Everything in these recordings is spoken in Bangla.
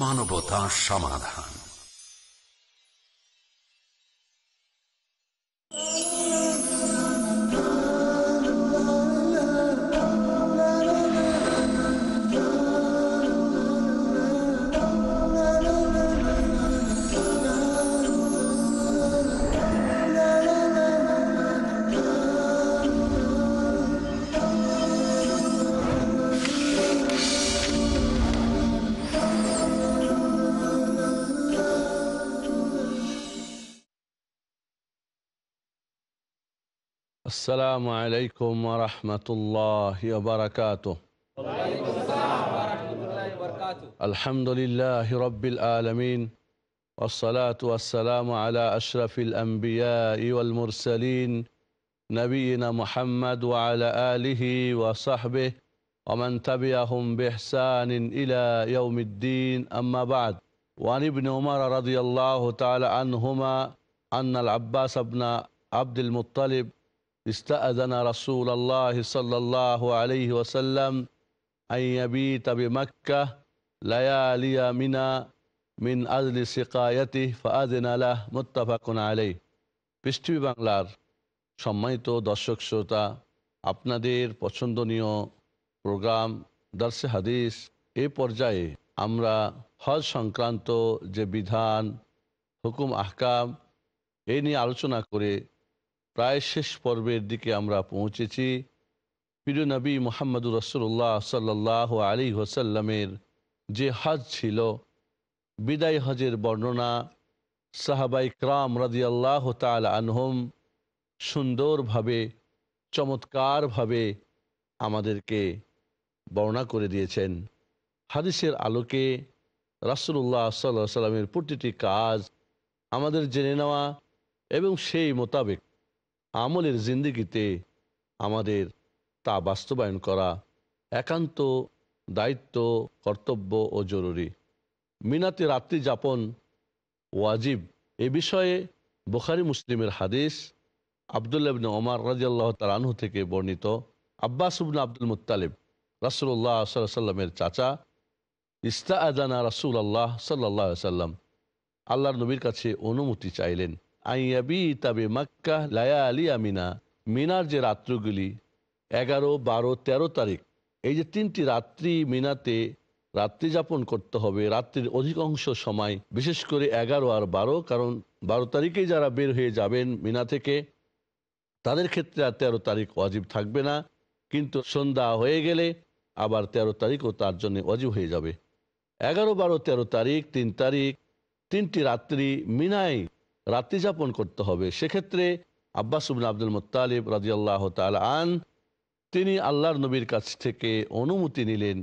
মানবতা সমাধান السلام عليكم ورحمة الله وبركاته وعليكم السلام ورحمة الله وبركاته الحمد لله رب العالمين والصلاة والسلام على أشرف الأنبياء والمرسلين نبينا محمد وعلى آله وصحبه ومن تبعهم بإحسان إلى يوم الدين أما بعد وعن ابن عمر رضي الله تعالى عنهما أن العباس بن عبد المطلب استأذن رسول الله صلى الله عليه وسلم أن يبيت بمكة ليالي منى من أجل سقايته فأذن له متفق عليه পৃষ্ঠী বাংলার সম্মানিত দর্শক শ্রোতা আপনাদের পছন্দনীয় প্রোগ্রাম দর্শে হাদিস এ পর্যায়ে আমরা হজ সংক্রান্ত যে বিধান হুকুম আহকাম এ নিয়ে আলোচনা করে প্রায় শেষ পর্বের দিকে আমরা পৌঁছেছি পির নবী মোহাম্মদুর রসুল্লাহ সাল্লাহ আলী হোসাল্লামের যে হজ ছিল বিদায় হজের বর্ণনা সাহাবাই ক্রাম আল্লাহ তাল আনহম সুন্দরভাবে চমৎকারভাবে আমাদেরকে বর্ণনা করে দিয়েছেন হাদিসের আলোকে রাসুল্লাহ সাল্লা সাল্লামের প্রতিটি কাজ আমাদের জেনে নেওয়া এবং সেই মোতাবেক আমলের জিন্দিগিতে আমাদের তা বাস্তবায়ন করা একান্ত দায়িত্ব কর্তব্য ও জরুরি মিনাতে রাত্রি যাপন ওয়াজিব এ বিষয়ে বুখারি মুসলিমের হাদিস আবদুল্লাবিন ওমার রাজিয়াল্লাহ তালানহু থেকে বর্ণিত আব্বাস উবিন আব্দুল মুতালিব রাসুল্লাহ সাল্লামের চাচা ইস্তা আদানা রাসুল আল্লাহ সাল্লাহ সাল্লাম আল্লাহর নবীর কাছে অনুমতি চাইলেন আইয়াবি মাক্কা লায়া আলী আমিনা মিনার যে রাত্রগুলি এগারো বারো ১৩ তারিখ এই যে তিনটি রাত্রি মিনাতে রাত্রি যাপন করতে হবে রাত্রির অধিকাংশ সময় বিশেষ করে এগারো আর বারো কারণ বারো তারিখেই যারা বের হয়ে যাবেন মিনা থেকে তাদের ক্ষেত্রে আর তেরো তারিখ অজীব থাকবে না কিন্তু সন্ধ্যা হয়ে গেলে আবার ১৩ তারিখও তার জন্য অজীব হয়ে যাবে এগারো বারো ১৩ তারিখ তিন তারিখ তিনটি রাত্রি মিনায় রাত্রি যাপন করতে হবে সেক্ষেত্রে আব্বাস আব্দুল মোত্তালিব রাজি আল্লাহ আন তিনি আল্লাহর নবীর কাছ থেকে অনুমতি নিলেন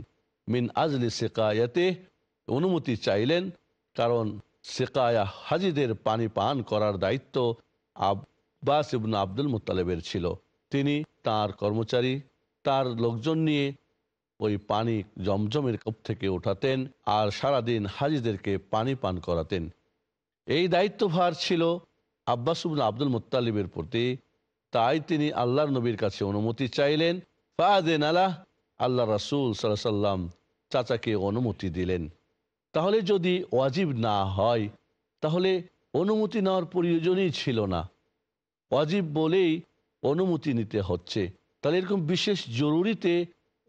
মিন আজলি সেকায়াতে অনুমতি চাইলেন কারণ সেকায়া হাজিদের পানি পান করার দায়িত্ব আব্বাস ইবনা আব্দুল মোত্তালেবের ছিল তিনি তার কর্মচারী তার লোকজন নিয়ে ওই পানি জমজমের কূপ থেকে ওঠাতেন আর সারাদিন হাজিদেরকে পানি পান করাতেন এই দায়িত্বভার ছিল আব্বাস আব্দুল মুতালিবের প্রতি তাই তিনি আল্লাহর নবীর কাছে অনুমতি চাইলেন ফাদেন আলাহ আল্লাহ রাসুল সাল্লাম চাচাকে অনুমতি দিলেন তাহলে যদি ওয়াজিব না হয় তাহলে অনুমতি নেওয়ার প্রয়োজনই ছিল না ওয়াজিব বলেই অনুমতি নিতে হচ্ছে তাহলে এরকম বিশেষ জরুরিতে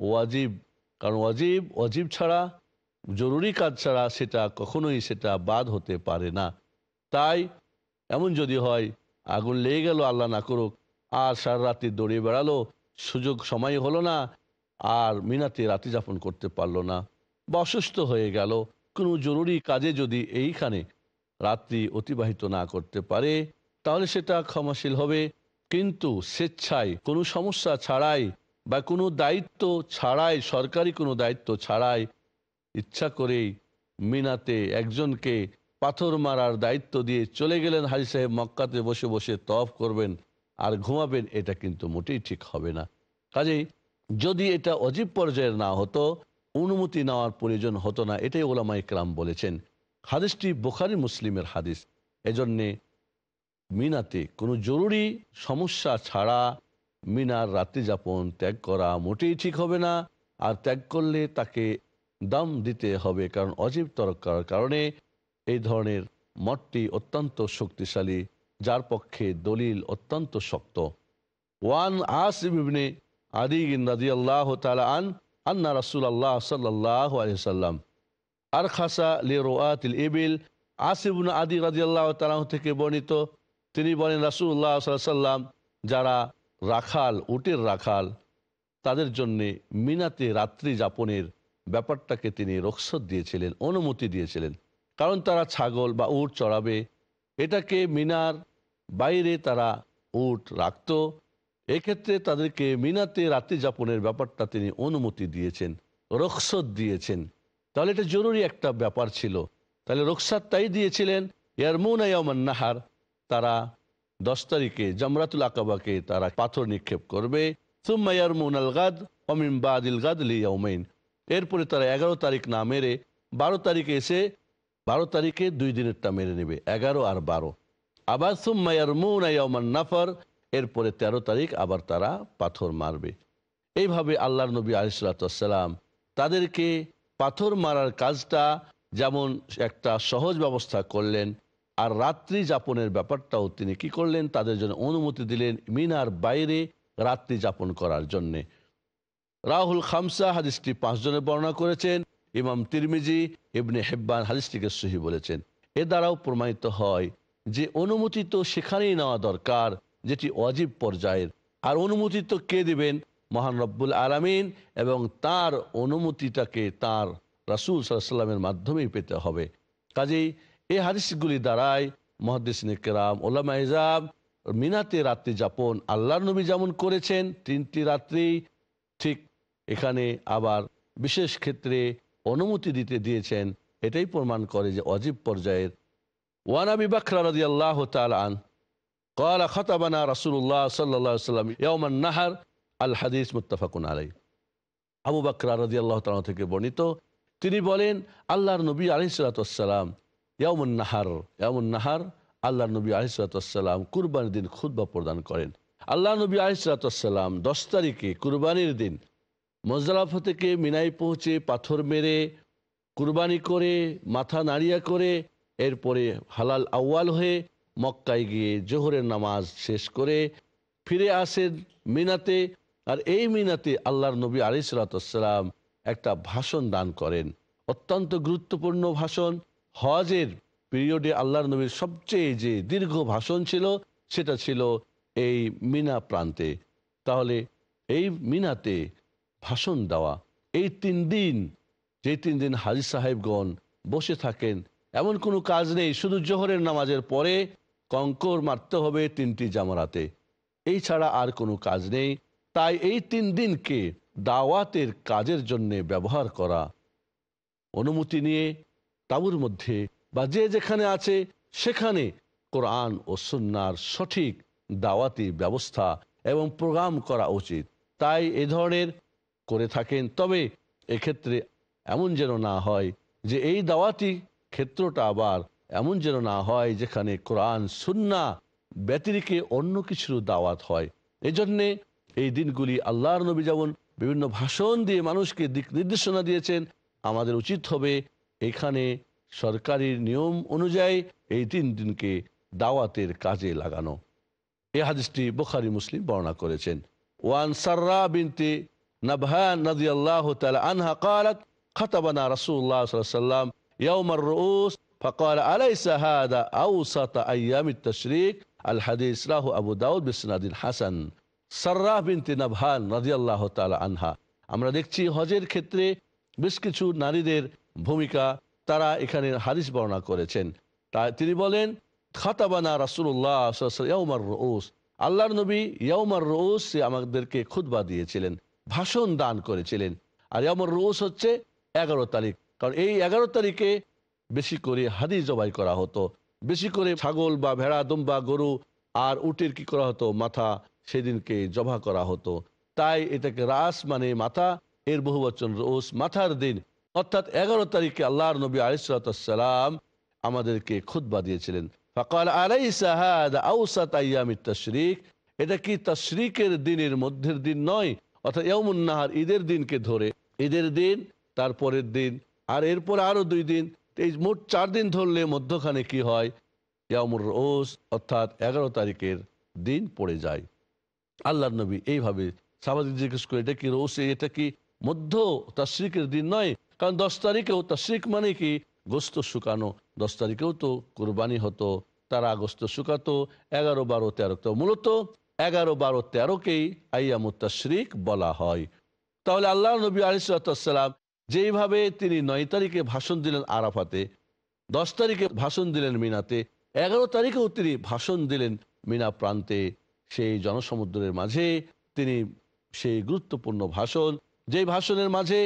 ওয়াজিব কারণ ওয়াজিব ওয়াজিব ছাড়া জরুরি কাজ ছাড়া সেটা কখনোই সেটা বাদ হতে পারে না তাই এমন যদি হয় আগুন লেগে গেল আল্লাহ না করুক আর সারা রাতে দৌড়ে বেড়ালো সুযোগ সময় হলো না আর মিনাতে রাতে যাপন করতে পারলো না বা অসুস্থ হয়ে গেল কোনো জরুরি কাজে যদি এইখানে রাত্রি অতিবাহিত না করতে পারে তাহলে সেটা ক্ষমাশীল হবে কিন্তু স্বেচ্ছায় কোনো সমস্যা ছাড়াই বা কোনো দায়িত্ব ছাড়াই সরকারি কোনো দায়িত্ব ছাড়াই ইচ্ছা করেই মিনাতে একজনকে পাথর মারার দায়িত্ব দিয়ে চলে গেলেন হাজি সাহেব মক্কাতে বসে বসে তফ করবেন আর ঘুমাবেন এটা কিন্তু মোটেই ঠিক হবে না কাজেই যদি এটা অজীব পর্যায়ের না হতো অনুমতি নেওয়ার প্রয়োজন হতো না এটাই ওলামা ইকরাম বলেছেন হাদিসটি বোখারি মুসলিমের হাদিস এজন্যে মিনাতে কোনো জরুরি সমস্যা ছাড়া মিনার যাপন ত্যাগ করা মোটেই ঠিক হবে না আর ত্যাগ করলে তাকে দাম দিতে হবে কারণ অজীব তরক করার কারণে এই ধরনের মঠটি অত্যন্ত শক্তিশালী যার পক্ষে দলিল অত্যন্ত শক্ত ওয়ান আসিবনে আদি রাজি আল্লাহ আন আন্না রাসুল আল্লাহ সাল্লাহ আলহিসাল্লাম আর খাসা লি রোয়াতিল ইবিল আসিবুন আদি রাজি আল্লাহ তালাহ থেকে বর্ণিত তিনি বলেন রাসুল্লাহ সাল্লাম যারা রাখাল উটের রাখাল তাদের জন্যে মিনাতে রাত্রি যাপনের ব্যাপারটাকে তিনি রক্ষত দিয়েছিলেন অনুমতি দিয়েছিলেন কারণ তারা ছাগল বা উট চড়াবে এটাকে মিনার বাইরে তারা উট রাখত এক্ষেত্রে তাদেরকে মিনাতে রাত্রি যাপনের ব্যাপারটা তিনি অনুমতি দিয়েছেন রক্সত দিয়েছেন তাহলে এটা জরুরি একটা ব্যাপার ছিল তাহলে রক্সাত তাই দিয়েছিলেন আয়মান নাহার তারা দশ তারিখে জমরাতুল আকাবাকে তারা পাথর নিক্ষেপ করবে সুম্মা ইয়ারমুন আল গাদ লিয়াউমেন এরপরে তারা এগারো তারিখ না মেরে বারো তারিখে এসে বারো তারিখে দুই দিনেরটা মেনে নেবে এগারো আর বারো আবার সুম্মায়ার মৌনাইয়মান নাফার এরপরে ১৩ তারিখ আবার তারা পাথর মারবে এইভাবে আল্লাহর নবী আলিসাল্লাম তাদেরকে পাথর মারার কাজটা যেমন একটা সহজ ব্যবস্থা করলেন আর রাত্রি যাপনের ব্যাপারটাও তিনি কি করলেন তাদের জন্য অনুমতি দিলেন মিনার বাইরে রাত্রি যাপন করার জন্যে রাহুল খামসা হাদিসটি পাঁচজনে বর্ণনা করেছেন ইমাম তিরমিজি ইবনে হেব্বান হালিস্টিকে সহি বলেছেন এ দ্বারাও প্রমাণিত হয় যে অনুমতি তো সেখানেই নেওয়া দরকার যেটি অজীব পর্যায়ের আর অনুমতি তো কে দেবেন মহান রব্বুল আলামিন এবং তার অনুমতিটাকে তার রাসুল সাল্লামের মাধ্যমেই পেতে হবে কাজেই এই হাদিসগুলি দ্বারাই মহাদিসিনে কেরাম ওলামা এজাব মিনাতে রাত্রি যাপন আল্লাহ নবী যেমন করেছেন তিনটি রাত্রি ঠিক এখানে আবার বিশেষ ক্ষেত্রে অনুমতি দিতে দিয়েছেন এটাই প্রমাণ করে যে অজীব পর্যায়ের ওয়ানাবি বাখরা রাজি আল্লাহ আন কলা খতাবানা রাসুল্লাহ সাল্লা সাল্লাম ইয়মান নাহার আল হাদিস কুন আলাই আবু বাকরা রাজি আল্লাহ তাল থেকে বর্ণিত তিনি বলেন আল্লাহর নবী আলিসালাম ইয়ামুন নাহার ইয়ামুন নাহার আল্লাহ নবী আলিসালাম কুরবানির দিন খুদ্া প্রদান করেন আল্লাহ নবী আলিসালাম দশ তারিখে কুরবানির দিন মজরাফা থেকে মিনাই পৌঁছে পাথর মেরে কুরবানি করে মাথা নাড়িয়া করে এরপরে হালাল আউয়াল হয়ে মক্কায় গিয়ে জোহরের নামাজ শেষ করে ফিরে আসেন মিনাতে আর এই মিনাতে আল্লাহর নবী আলিসালাম একটা ভাষণ দান করেন অত্যন্ত গুরুত্বপূর্ণ ভাষণ হজের পিরিয়ডে আল্লাহর নবীর সবচেয়ে যে দীর্ঘ ভাষণ ছিল সেটা ছিল এই মিনা প্রান্তে তাহলে এই মিনাতে ভাষণ দেওয়া এই তিন দিন যে তিন দিন হাজি সাহেবগণ বসে থাকেন এমন কোনো কাজ নেই শুধু জোহরের নামাজের পরে কঙ্কর মারতে হবে তিনটি জামারাতে এই ছাড়া আর কোনো কাজ নেই তাই এই তিন দিনকে দাওয়াতের কাজের জন্য ব্যবহার করা অনুমতি নিয়ে তাবুর মধ্যে বা যে যেখানে আছে সেখানে কোরআন ও সন্ন্যার সঠিক দাওয়াতি ব্যবস্থা এবং প্রোগ্রাম করা উচিত তাই এ ধরনের করে থাকেন তবে এক্ষেত্রে এমন যেন না হয় যে এই দাওয়াতি ক্ষেত্রটা আবার এমন যেন না হয় যেখানে কোরআন সুন্না ব্যতিরিকে অন্য কিছুর দাওয়াত হয় এজন্যে এই দিনগুলি আল্লাহর নবী যেমন বিভিন্ন ভাষণ দিয়ে মানুষকে দিক নির্দেশনা দিয়েছেন আমাদের উচিত হবে এখানে সরকারি নিয়ম অনুযায়ী এই তিন দিনকে দাওয়াতের কাজে লাগানো এ হাদিসটি বোখারি মুসলিম বর্ণনা করেছেন ওয়ান সার্রা বিনতে نبهان رضي الله تعالى عنها قالت خطبنا رسول الله صلى الله عليه وسلم يوم الرؤوس فقال أليس هذا أوسط أيام التشريك الحديث له أبو داود بسند حسن সার্রাহ বিনতি নাভান রাজিয়াল্লাহ তালা আনহা আমরা দেখছি হজের ক্ষেত্রে বেশ কিছু নারীদের ভূমিকা তারা এখানে হাদিস বর্ণনা করেছেন তাই তিনি বলেন খাতাবানা রাসুল্লাহ ইয়ৌমার রৌস আল্লাহর নবী ইয়ৌমার রৌস আমাদেরকে খুদবা দিয়েছিলেন ভাষণ দান করেছিলেন আর আমার রোজ হচ্ছে এগারো তারিখ কারণ এই এগারো তারিখে বেশি করে হাদি জবাই করা হতো বেশি করে ছাগল বা ভেড়া দুম্বা গরু আর উটের কি করা হতো মাথা সেদিনকে জবা করা হতো তাই এটাকে রাস মানে মাথা এর বহু বচন রোস মাথার দিন অর্থাৎ এগারো তারিখে আল্লাহর নবী আলিসালাম আমাদেরকে খুদ্া দিয়েছিলেন এটা কি তশরিকের দিনের মধ্যের দিন নয় অর্থাৎ ইয়মুন্নাহার ঈদের দিনকে ধরে ঈদের দিন তারপরের দিন আর এরপর আরও দুই দিন এই মোট চার দিন ধরলে মধ্যখানে কি হয় ইয়ামুর রোজ অর্থাৎ এগারো তারিখের দিন পড়ে যায় আল্লাহ নবী এইভাবে সামাজিক জিজ্ঞেস করে এটা কি রোসে এটা কি মধ্য তাশ্রিকের দিন নয় কারণ দশ তারিখেও তাশ্রিক মানে কি গোস্ত শুকানো দশ তারিখেও তো কোরবানি হতো তারা গোস্ত শুকাতো এগারো বারো তেরো তো মূলত এগারো বারো তেরোকেই আইয়ামুত তশরিক বলা হয় তাহলে আল্লাহ নবী আলিসাল্লাম যেইভাবে তিনি নয় তারিখে ভাষণ দিলেন আরাফাতে দশ তারিখে ভাষণ দিলেন মিনাতে এগারো তারিখেও তিনি ভাষণ দিলেন মিনা প্রান্তে সেই জনসমুদ্রের মাঝে তিনি সেই গুরুত্বপূর্ণ ভাষণ যে ভাষণের মাঝে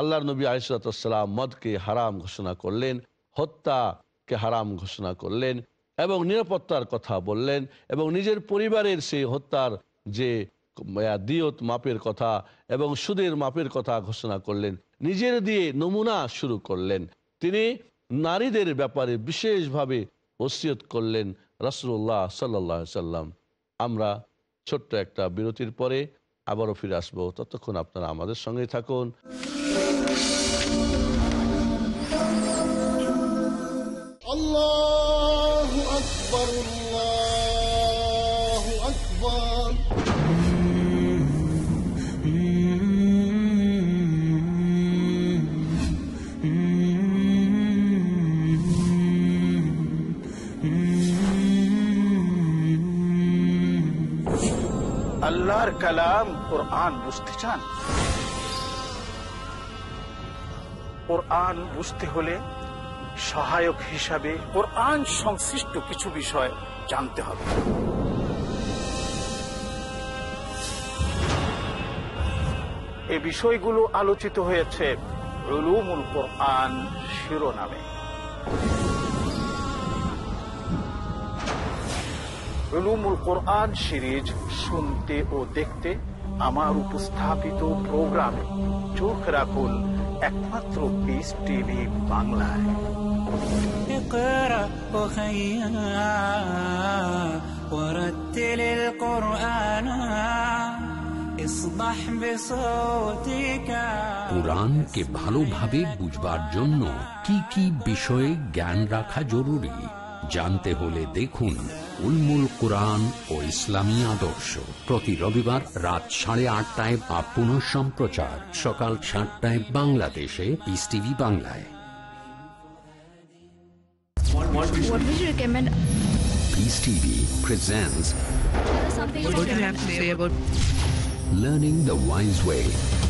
আল্লাহ নবী আলিসাল্লাম মদকে হারাম ঘোষণা করলেন হত্যাকে হারাম ঘোষণা করলেন এবং নিরাপত্তার কথা বললেন এবং নিজের পরিবারের সেই হত্যার যে দিয়ত মাপের কথা এবং সুদের মাপের কথা ঘোষণা করলেন নিজের দিয়ে নমুনা শুরু করলেন তিনি নারীদের ব্যাপারে বিশেষভাবে ওসিয়ত করলেন রসুল্লাহ সাল্লাহ সাল্লাম আমরা ছোট্ট একটা বিরতির পরে আবারও ফিরে আসবো ততক্ষণ আপনারা আমাদের সঙ্গে থাকুন أكبر الله أكبر আল্লাহর কালাম কোরআন বুঝতে চান কোরআন বুঝতে হলে সহায়ক হিসাবে ওর আন সংশ্লিষ্ট কিছু বিষয় জানতে হবে এ বিষয়গুলো আলোচিত হয়েছে রুলুমুল কোরআন শিরোনামে রুলুমুল কোরআন সিরিজ শুনতে ও দেখতে আমার উপস্থাপিত প্রোগ্রামে চোখ রাখুন একমাত্র পিস টিভি বাংলায় ورتل القرآن اصبح بصوتك কোরআনকে ভালোভাবে বুঝবার জন্য কি কি বিষয়ে জ্ঞান রাখা জরুরি জানতে হলে দেখুন উলমুল কোরআন ও ইসলামী আদর্শ প্রতি রবিবার রাত সাড়ে আটটায় বা পুনঃ সম্প্রচার সকাল সাতটায় বাংলাদেশে পিস টিভি বাংলায় Peace TV presents Learning the Wise Way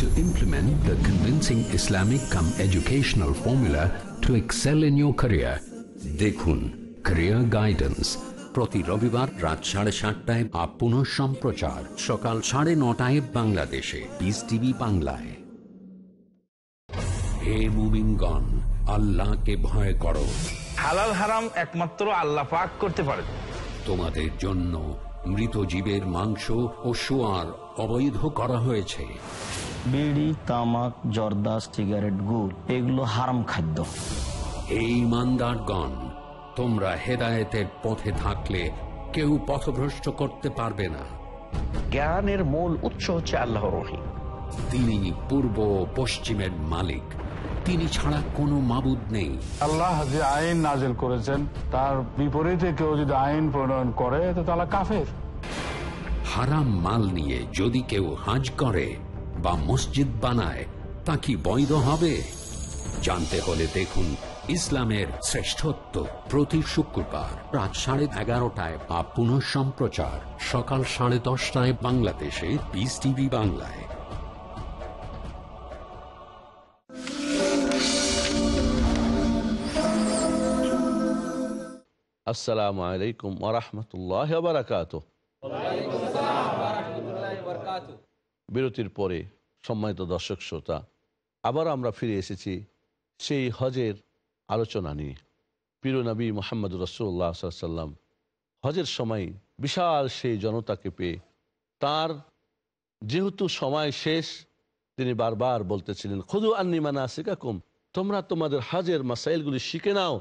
to implement the convincing Islamic come educational formula to excel in your career. দেখুন Career Guidance প্রতি রবিবার রাত সাড়ে সাতটায় আপ পুনঃ সম্প্রচার সকাল সাড়ে নটায় বাংলাদেশে পিস টিভি বাংলায় হে আল্লাহকে ভয় করো হালাল হারাম একমাত্র আল্লাহ পাক করতে পারে তোমাদের জন্য মৃত জীবের মাংস ও সোয়ার অবৈধ করা হয়েছে বিড়ি তামাক জর্দা সিগারেট গুড় এগুলো হারাম খাদ্য এই ইমানদারগণ তোমরা হেদায়েতের পথে থাকলে কেউ পথভ্রষ্ট করতে পারবে না জ্ঞানের মূল উৎস হচ্ছে আল্লাহ রহিম তিনি পূর্ব পশ্চিমের মালিক তিনি ছাড়া কোনো মাবুদ নেই আল্লাহ যে আইন নাজেল করেছেন তার বিপরীতে কেউ যদি আইন প্রণয়ন করে তো তাহলে কাফের হারাম মাল নিয়ে যদি কেউ হাজ করে বা মসজিদ বানায় তা কি বৈধ হবে জানতে হলে দেখুন ইসলামের শ্রেষ্ঠত্ব প্রতি শুক্রবার রাত সাড়ে এগারোটায় বা পুনঃ সম্প্রচার সকাল সাড়ে দশটায় বাংলাদেশে বিস টিভি বাংলায় আসসালামু আলাইকুম ওরহমতুল্লাহ বারাকাত বিরতির পরে সম্মানিত দর্শক শ্রোতা আবার আমরা ফিরে এসেছি সেই হজের আলোচনা নিয়ে পীর নবী মোহাম্মদ রসুল্লাহ সাল্লাম হজের সময় বিশাল সেই জনতাকে পেয়ে তার যেহেতু সময় শেষ তিনি বারবার বলতেছিলেন খুদু আন্নিমানা সিকাকুম তোমরা তোমাদের হজের মাসাইলগুলি শিখে নাও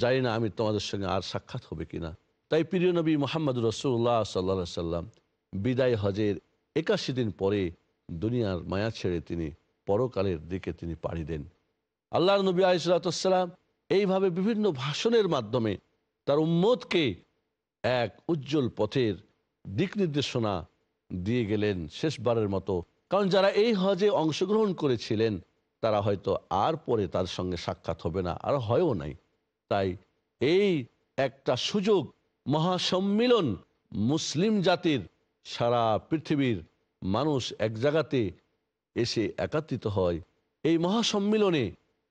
যাই না আমি তোমাদের সঙ্গে আর সাক্ষাৎ হবে কিনা তাই প্রিয় নবী মোহাম্মদ রসুল্লাহ সাল্লা সাল্লাম বিদায় হজের একাশি দিন পরে দুনিয়ার মায়া ছেড়ে তিনি পরকালের দিকে তিনি পাড়ি দেন আল্লাহ নবী আলিসাল্লাম এইভাবে বিভিন্ন ভাষণের মাধ্যমে তার উম্মদকে এক উজ্জ্বল পথের দিক নির্দেশনা দিয়ে গেলেন শেষবারের মতো কারণ যারা এই হজে অংশগ্রহণ করেছিলেন তারা হয়তো আর পরে তার সঙ্গে সাক্ষাৎ হবে না আর হয়ও নাই তাই এই একটা সুযোগ মহাসম্মিলন মুসলিম জাতির সারা পৃথিবীর মানুষ এক জায়গাতে এসে একাত্রিত হয় এই মহাসম্মিলনে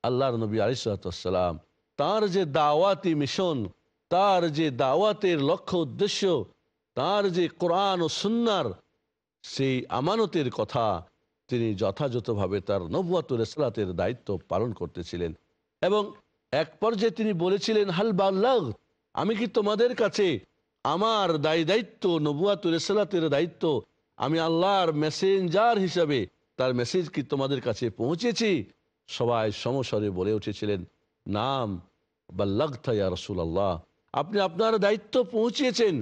আল্লাহর নবী আলিসালাম তার যে দাওয়াতি মিশন তার যে দাওয়াতের লক্ষ্য উদ্দেশ্য তার যে কোরআন ও সুন্নার সেই আমানতের কথা তিনি যথাযথভাবে তার নবুয়াতুল ইসলাতের দায়িত্ব পালন করতেছিলেন এবং এক পর্যায়ে তিনি বলেছিলেন হাল বাল্লাহ আমি কি তোমাদের কাছে আমার দায়ী দায়িত্ব নবুয়াতুল ইসলাতের দায়িত্ব আমি আল্লাহর মেসেঞ্জার হিসাবে তার মেসেজ কি তোমাদের কাছে পৌঁছেছি সবাই সমস্বরে বলে উঠেছিলেন নাম বা লাগথা ইয়া আপনি আপনার দায়িত্ব পৌঁছিয়েছেন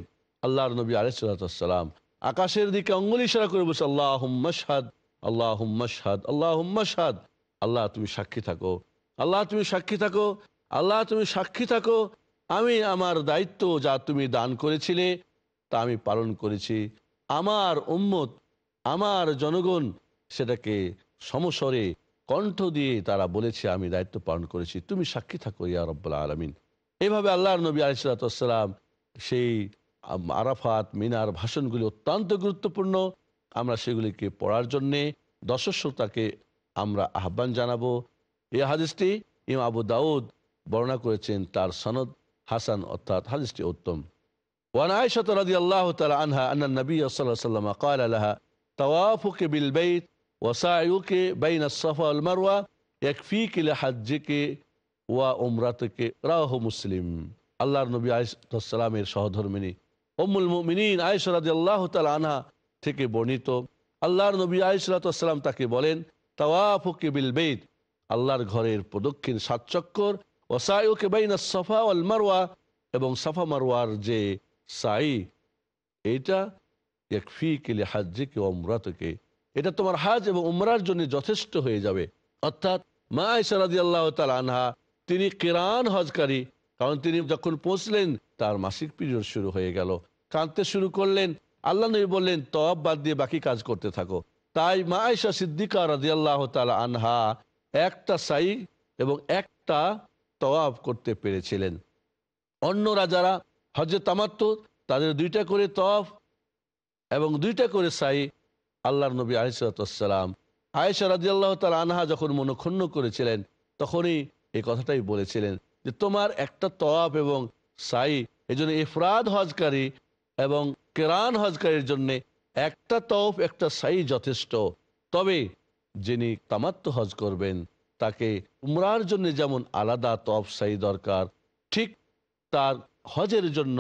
আল্লাহর নবী আলাইসালাম আকাশের দিকে অঙ্গুল ইশারা করে বলছে আল্লাহ হুম্মাদ আল্লাহ হুম্মাদ আল্লাহ হুম্মাদ আল্লাহ তুমি সাক্ষী থাকো আল্লাহ তুমি সাক্ষী থাকো আল্লাহ তুমি সাক্ষী থাকো আমি আমার দায়িত্ব যা তুমি দান করেছিলে তা আমি পালন করেছি আমার উম্মত আমার জনগণ সেটাকে সমস্বরে কণ্ঠ দিয়ে তারা বলেছে আমি দায়িত্ব পালন করেছি তুমি সাক্ষী থাকো ইয়া রব্বুল্লা আলমিন এভাবে আল্লাহর নবী আলিসাল্লাম সেই আরাফাত মিনার ভাষণগুলি অত্যন্ত গুরুত্বপূর্ণ আমরা সেগুলিকে পড়ার জন্যে দর্শক আমরা আহ্বান জানাবো এই হাদিসটি ইম আবু দাউদ বর্ণনা করেছেন তার সনদ হাসান অর্থাৎ হাদিসটি উত্তম وعن عائشة رضي الله تعالى عنها أن النبي صلى الله عليه وسلم قال لها طوافك بالبيت وسعيك بين الصفا والمروة يكفيك لحجك وعمرتك راه مسلم الله النبي عليه السلام সহধর্মিনী উম্মুল মুমিনিন আয়েশা রাদিয়াল্লাহু তাআলা আনহা থেকে বর্ণিত আল্লাহর নবী আলাইসালাম তাকে বলেন তাওয়াফুকে বিল বেদ আল্লাহর ঘরের প্রদক্ষিণ সাত চক্কর ওসায়ুকে বাইনা সফা ওয়াল মারওয়া এবং সাফা মারওয়ার যে সাই এটা এটা তোমার হাজ এবং উমরার জন্য যথেষ্ট হয়ে যাবে অর্থাৎ মা ইসারাদি আল্লাহ আনহা তিনি কেরান হজকারী কারণ তিনি যখন পৌঁছলেন তার মাসিক পিরিয়ড শুরু হয়ে গেল কাঁদতে শুরু করলেন আল্লাহ নবী বললেন তব বাদ দিয়ে বাকি কাজ করতে থাকো তাই মা আয়সা সিদ্দিকা রাজি আল্লাহ আনহা একটা সাই এবং একটা তওয়াব করতে পেরেছিলেন অন্যরা যারা হজে তামাত্ম তাদের দুইটা করে তফ এবং দুইটা করে সাই আল্লাহর নবী আলিসালাম আয়েশা রাজি আল্লাহ তাল আনহা যখন মনক্ষুণ্ণ করেছিলেন তখনই এই কথাটাই বলেছিলেন যে তোমার একটা তপ এবং সাই এই জন্য এফরাদ হজকারী এবং কেরান হজকারীর জন্য একটা তপ একটা সাই যথেষ্ট তবে যিনি তামাত্ম হজ করবেন তাকে উমরার জন্য যেমন আলাদা তপ সাই দরকার ঠিক তার হজের জন্য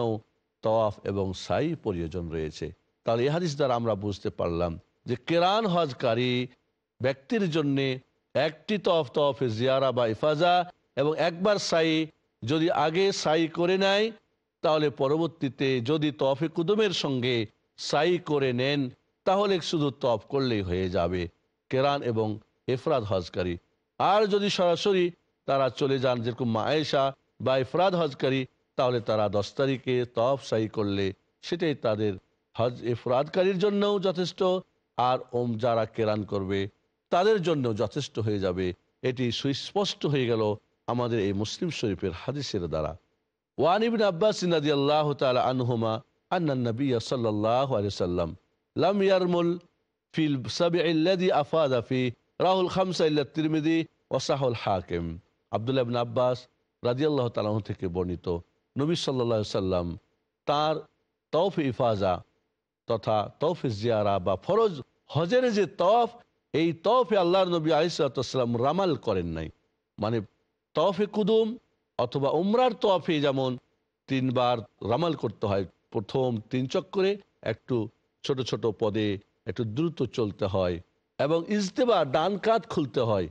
তওয়াফ এবং সাই প্রয়োজন রয়েছে তাহলে এ হাদিস দ্বারা আমরা বুঝতে পারলাম যে কেরান হজকারী ব্যক্তির জন্য একটি তফ তফে জিয়ারা বা ইফাজা এবং একবার সাই যদি আগে সাই করে নেয় তাহলে পরবর্তীতে যদি তফে কুদুমের সঙ্গে সাই করে নেন তাহলে শুধু তফ করলেই হয়ে যাবে কেরান এবং এফরাদ হজকারী আর যদি সরাসরি তারা চলে যান যেরকম মায়েশা বা ইফরাদ হজকারী তাহলে তারা দশ তারিখে তফ সাই করলে সেটাই তাদের হজ এফরাদকারীর জন্যও যথেষ্ট আর ওম যারা কেরান করবে তাদের জন্য যথেষ্ট হয়ে যাবে এটি সুস্পষ্ট হয়ে গেল আমাদের এই মুসলিম শরীফের হাদিসের দ্বারা ওয়ান আব্বাস নাদি আল্লাহ তালা আনহুমা সাল্লাহ আলিয়াল্লাম লাম ইয়ারমুল ফিল সাবি আফি রাহুল খামসা তিরমিদি ওসাহুল হাকিম আবদুল্লাহ আব্বাস আল্লাহ তালাহ থেকে বর্ণিত নবী সাল্লা সাল্লাম তার তফ ইফাজা তথা তফ জিয়ারা বা ফরজ হজের যে তফ এই তফে আল্লাহর নবী আলিসাল্লাম রামাল করেন নাই মানে তফে কুদুম অথবা উমরার তফে যেমন তিনবার রামাল করতে হয় প্রথম তিন চক্করে একটু ছোট ছোট পদে একটু দ্রুত চলতে হয় এবং ইজতেবা ডান কাত খুলতে হয়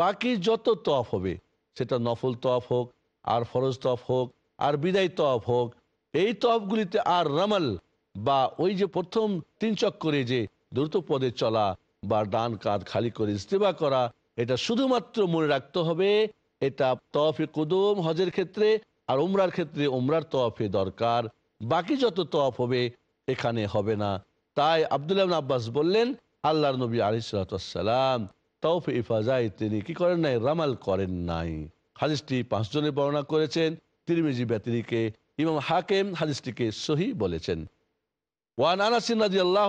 বাকি যত তফ হবে সেটা নফল তফ হোক আর ফরজ তফ হোক আর বিদায় তফ হোক এই তফগুলিতে আর রামাল বা ওই যে প্রথম তিন চক্করে যে দ্রুত পদে চলা বা ডান কাঁধ খালি করে ইস্তেফা করা এটা শুধুমাত্র মনে রাখতে হবে এটা তফে কদম হজের ক্ষেত্রে আর উমরার ক্ষেত্রে উমরার তফে দরকার বাকি যত তফ হবে এখানে হবে না তাই আবদুল্লাহ আব্বাস বললেন আল্লাহর নবী আলিসালাম তফে ইফাজাই তিনি কি করেন নাই রামাল করেন নাই হাজিসটি পাঁচজনে বর্ণনা করেছেন তিরমিজি ব্যতিরিকে ইমাম হাকেম হাদিসটিকে সহি বলেছেন ওয়ান আনাসিন রাজি আল্লাহ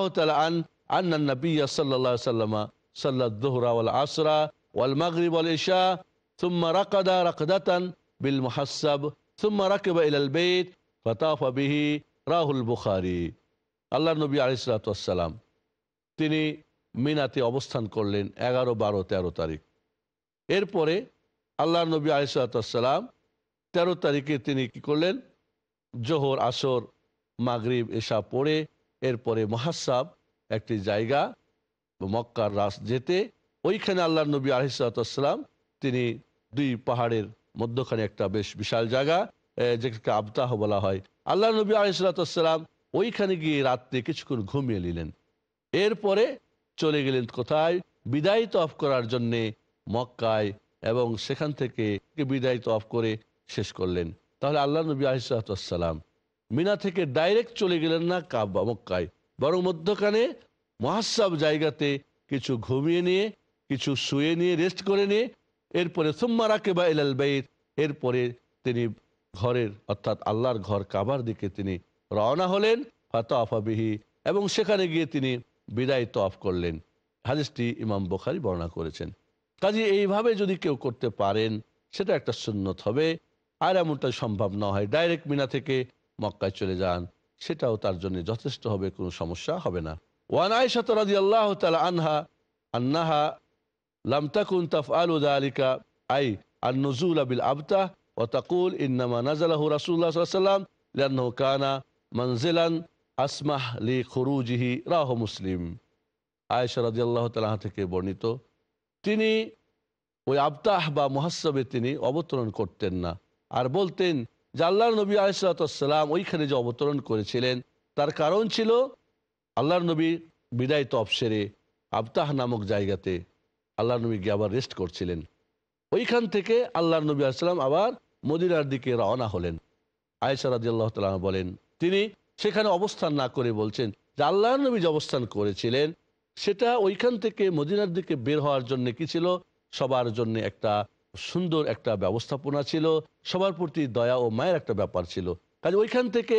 আন আন্না নবী সাল্লা সাল্লামা সাল্লা দোহরা ওয়াল আসরা ওয়াল মাগরিব ওয়াল ইশা ثم رقد رقدة بالمحسب ثم ركب إلى البيت فطاف به রাহুল বুখারি আল্লাহ নবী আলিসালাম তিনি মিনাতে অবস্থান করলেন এগারো বারো তেরো তারিখ এরপরে আল্লাহ নবী আলিসালাম তেরো তারিখে তিনি কি করলেন জোহর আসর মাগরীব এসা পড়ে এরপরে মহাসাব একটি জায়গা মক্কার রাস যেতে ওইখানে আল্লাহ নবী আলহিসাম তিনি দুই পাহাড়ের মধ্যখানে একটা বেশ বিশাল জায়গা যেটাকে আবতাহ বলা হয় আল্লাহ নবী আলহিসাম ওইখানে গিয়ে রাত্রে কিছুক্ষণ ঘুমিয়ে নিলেন এরপরে চলে গেলেন কোথায় বিদায়িত অফ করার জন্যে মক্কায় এবং সেখান থেকে বিদায়িত অফ করে শেষ করলেন তাহলে আল্লাহ নবী আহিসালাম মিনা থেকে ডাইরেক্ট চলে গেলেন না কাব্বা মক্কায় বরং মধ্যখানে মহাসাব জায়গাতে কিছু ঘুমিয়ে নিয়ে কিছু শুয়ে নিয়ে রেস্ট করে নিয়ে এরপরে সুম্মারাকে বা এলাল বাইর এরপরে তিনি ঘরের অর্থাৎ আল্লাহর ঘর কাবার দিকে তিনি রওনা হলেন ফাতফাবিহি এবং সেখানে গিয়ে তিনি বিদায় তফ করলেন হাজিসটি ইমাম বখারি বর্ণনা করেছেন কাজে এইভাবে যদি কেউ করতে পারেন সেটা একটা সুন্নত হবে আর এমনটা সম্ভব না হয় ডাইরেক্ট মিনা থেকে মক্কায় চলে যান সেটাও তার জন্য যথেষ্ট হবে কোনো সমস্যা হবে না ওয়ান আল্লাহ তালা আনহা আলিকা আই আর নজুল আবিল আবতাহ ও তাকুল নাজালাহু আসমাহ লি খরুজিহি রাহ মুসলিম আল্লাহ থেকে বর্ণিত তিনি ওই আবতাহ বা মহাসবে তিনি অবতরণ করতেন না আর বলতেন যে আল্লাহ নবী আলাইসালাম ওইখানে যে অবতরণ করেছিলেন তার কারণ ছিল আল্লাহ নবী বিদায় তফসেরে আবতাহ নামক জায়গাতে আল্লাহ নবী গিয়ে আবার রেস্ট করছিলেন ওইখান থেকে আল্লাহ নবী আসসালাম আবার মদিনার দিকে রওনা হলেন আয়সা রাজি আল্লাহ তালা বলেন তিনি সেখানে অবস্থান না করে বলছেন যে আল্লাহ নবী যে অবস্থান করেছিলেন সেটা ওইখান থেকে মদিনার দিকে বের হওয়ার জন্য কি ছিল সবার জন্য একটা সুন্দর একটা ব্যবস্থাপনা ছিল সবার প্রতি দয়া ও মায়ের একটা ব্যাপার ছিল কাজে ওইখান থেকে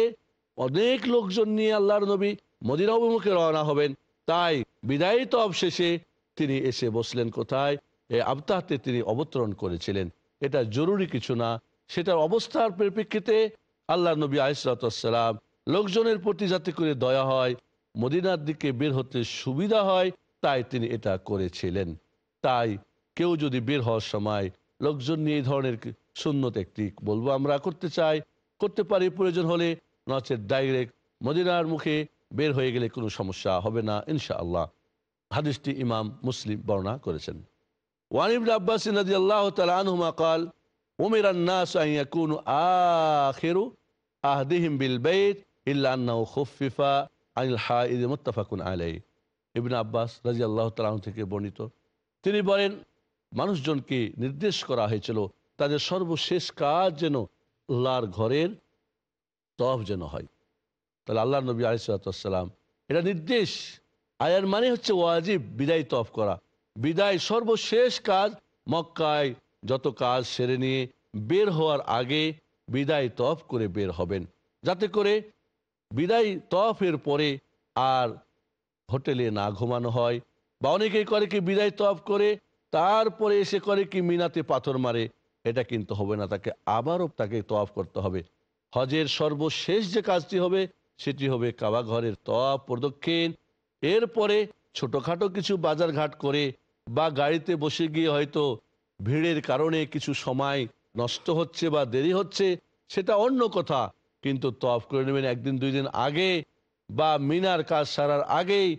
অনেক লোকজন নিয়ে আল্লাহর নবী মদিরা অভিমুখে রওনা হবেন তাই বিদায়িত অবশেষে তিনি এসে বসলেন কোথায় আবতাহতে তিনি অবতরণ করেছিলেন এটা জরুরি কিছু না সেটার অবস্থার পরিপ্রেক্ষিতে আল্লাহ নবী আইসালাম লোকজনের প্রতি যাতে করে দয়া হয় মদিনার দিকে বের হতে সুবিধা হয় তাই তিনি এটা করেছিলেন তাই কেউ যদি বের হওয়ার সময় লোকজন নিয়ে এই ধরনের শূন্যত একটি বলবো আমরা করতে চাই করতে পারি প্রয়োজন হলে নচের ডাইরেক্ট মদিনার মুখে বের হয়ে গেলে কোনো সমস্যা হবে না ইনশা আল্লাহ হাদিসটি ইমাম মুসলিম বর্ণনা করেছেন ওয়ানিব আব্বাস নদী আল্লাহ তালুমা কাল বিল আলাই ইবিন থেকে বর্ণিত তিনি বলেন মানুষজনকে নির্দেশ করা হয়েছিল তাদের সর্বশেষ কাজ যেন আল্লাহর ঘরের তফ যেন হয় তাহলে আল্লাহ নবী আলিসাল্লাম এটা নির্দেশ আয়ার মানে হচ্ছে ওয়াজিব বিদায় তফ করা বিদায় সর্বশেষ কাজ মক্কায় যত কাজ সেরে নিয়ে বের হওয়ার আগে বিদায় তফ করে বের হবেন যাতে করে বিদায় তফের পরে আর হোটেলে না ঘুমানো হয় বা অনেকেই করে কি বিদায় তফ করে তারপরে এসে করে কি মিনাতে পাথর মারে এটা কিন্তু হবে না তাকে আবারও তাকে তফ করতে হবে হজের সর্বশেষ যে কাজটি হবে সেটি হবে কাবা ঘরের তফ প্রদক্ষিণ এরপরে ছোটখাটো কিছু বাজার ঘাট করে বা গাড়িতে বসে গিয়ে হয়তো ভিড়ের কারণে কিছু সময় নষ্ট হচ্ছে বা দেরি হচ্ছে সেটা অন্য কথা কিন্তু তফ করে নেবেন একদিন দুই দিন আগে বা মিনার কাজ সারার আগেই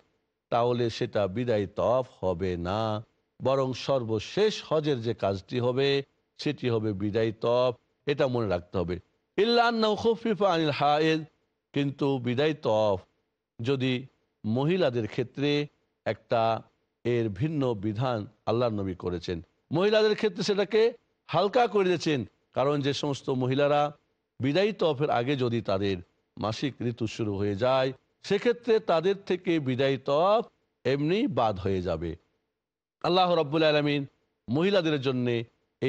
তাহলে সেটা বিদায় তফ হবে না বরং সর্বশেষ হজের যে কাজটি হবে সেটি হবে বিদায় তপ এটা মনে রাখতে হবে ইল্লাফিফা আনিল হায়েদ কিন্তু বিদায় তফ যদি মহিলাদের ক্ষেত্রে একটা এর ভিন্ন বিধান আল্লাহ নবী করেছেন মহিলাদের ক্ষেত্রে সেটাকে হালকা করে দিয়েছেন কারণ যে সমস্ত মহিলারা বিদায়ী তফের আগে যদি তাদের মাসিক ঋতু শুরু হয়ে যায় সেক্ষেত্রে তাদের থেকে বিদায়ী তফ এমনি বাদ হয়ে যাবে আল্লাহ রব্বুল আলমিন মহিলাদের জন্য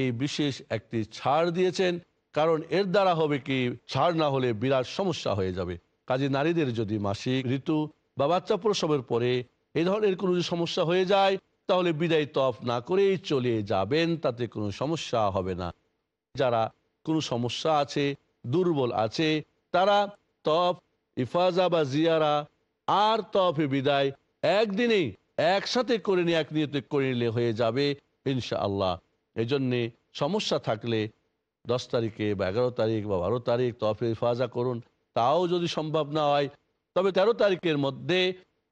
এই বিশেষ একটি ছাড় দিয়েছেন কারণ এর দ্বারা হবে কি ছাড় না হলে বিরাট সমস্যা হয়ে যাবে কাজে নারীদের যদি মাসিক ঋতু বা বাচ্চা প্রসবের পরে এই ধরনের কোনো যদি সমস্যা হয়ে যায় তাহলে বিদায় তফ না করেই চলে যাবেন তাতে কোনো সমস্যা হবে না যারা কোনো সমস্যা আছে দুর্বল আছে তারা তফ ইফাজা বা জিয়ারা আর তফ বিদায় একদিনেই একসাথে করে নিয়ে এক নিয়তে করে নিলে হয়ে যাবে ইনশা আল্লাহ এজন্যে সমস্যা থাকলে দশ তারিখে বা এগারো তারিখ বা বারো তারিখ তফে হেফাজা করুন তাও যদি সম্ভব না হয় তবে ১৩ তারিখের মধ্যে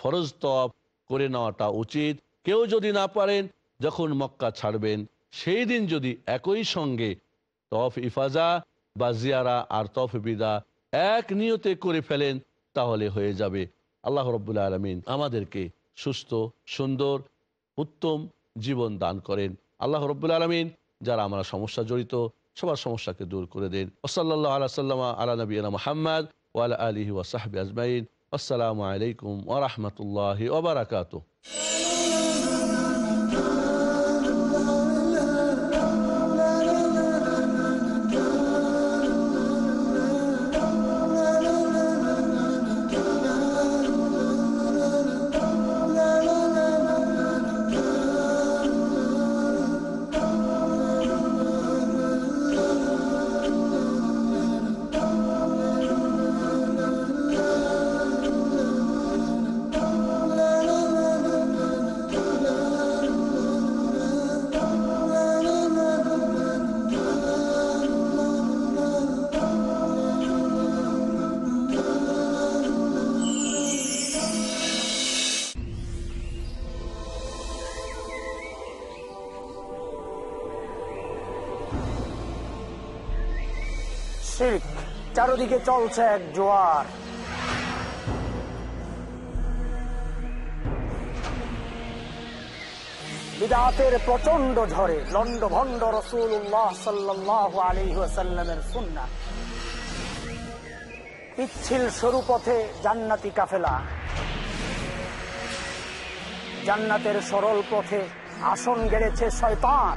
ফরজ তফ করে নেওয়াটা উচিত কেউ যদি না পারেন যখন মক্কা ছাড়বেন সেই দিন যদি একই সঙ্গে তফ ইফাজা বা জিয়ারা আর তফ বিদা এক নিয়তে করে ফেলেন তাহলে হয়ে যাবে আল্লাহ রব্বুল্লা আলমিন আমাদেরকে সুস্থ সুন্দর উত্তম জীবন দান করেন আল্লাহ রব্বুল আলমিন যারা আমরা সমস্যা জড়িত সবার সমস্যাকে দূর করে দেন ওসল্লা আল্লাহ সাল্লামা আলা নবীনা মোহাম্মদ ওয়ালা আলী ওয়াসাহাবি আজমাইন আসসালামু আলাইকুম ওরহমতুল্লাহ ওবরাকাত চারদিকে চলছে এক জোয়ার বিদাতের প্রচন্ড ঝড়ে লন্ড ভন্ড রসুল আলিহাসাল্লামের সুন্না পিচ্ছিল সরু পথে জান্নাতি কাফেলা জান্নাতের সরল পথে আসন গেড়েছে শয়তান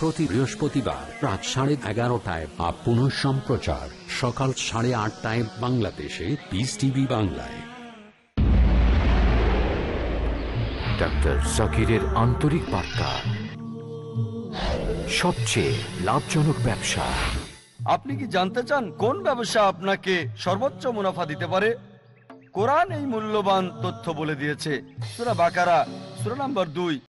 প্রতি বৃহস্পতিবার রাত সাড়ে এগারোটায় আর পুনঃ সম্প্রচার সকাল সাড়ে আটটায় বাংলাদেশে পিস টিভি বাংলায় ডাক্তার জাকিরের আন্তরিক বার্তা সবচেয়ে লাভজনক ব্যবসা আপনি কি জানতে চান কোন ব্যবসা আপনাকে সর্বোচ্চ মুনাফা দিতে পারে কোরআন এই মূল্যবান তথ্য বলে দিয়েছে সুরা বাকারা সুরা নাম্বার দুই